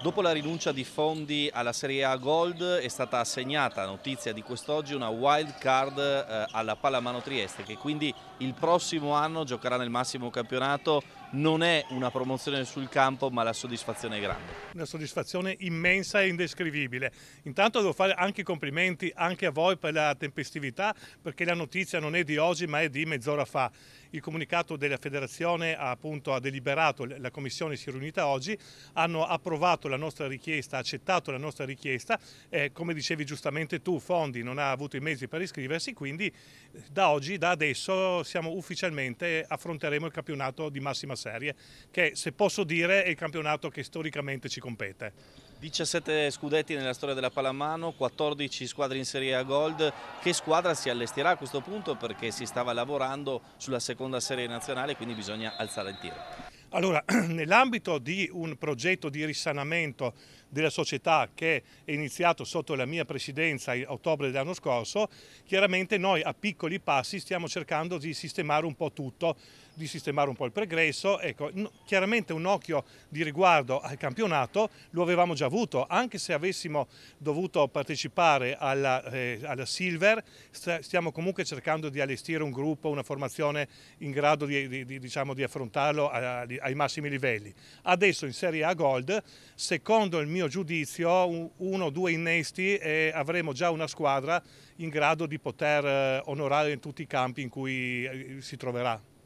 Dopo la rinuncia di fondi alla Serie A Gold è stata assegnata, notizia di quest'oggi, una wild card eh, alla Pallamano Trieste che quindi il prossimo anno giocherà nel massimo campionato. Non è una promozione sul campo ma la soddisfazione è grande. Una soddisfazione immensa e indescrivibile. Intanto devo fare anche i complimenti anche a voi per la tempestività perché la notizia non è di oggi ma è di mezz'ora fa. Il comunicato della federazione ha, appunto, ha deliberato, la commissione si è riunita oggi, hanno approvato la nostra richiesta, ha accettato la nostra richiesta, eh, come dicevi giustamente tu, Fondi non ha avuto i mezzi per iscriversi, quindi eh, da oggi, da adesso, siamo ufficialmente affronteremo il campionato di massima serie, che se posso dire è il campionato che storicamente ci compete. 17 scudetti nella storia della pallamano, 14 squadre in Serie A Gold. Che squadra si allestirà a questo punto? Perché si stava lavorando sulla seconda serie nazionale, quindi bisogna alzare il tiro. Allora, nell'ambito di un progetto di risanamento della società che è iniziato sotto la mia presidenza in ottobre dell'anno scorso, chiaramente noi a piccoli passi stiamo cercando di sistemare un po' tutto, di sistemare un po' il pregresso, ecco, chiaramente un occhio di riguardo al campionato lo avevamo già avuto, anche se avessimo dovuto partecipare alla, eh, alla Silver, stiamo comunque cercando di allestire un gruppo, una formazione in grado di, di, di, diciamo, di affrontarlo a, ai massimi livelli. Adesso in Serie A Gold, secondo il mio mio giudizio, uno o due innesti e avremo già una squadra in grado di poter eh, onorare in tutti i campi in cui eh, si troverà.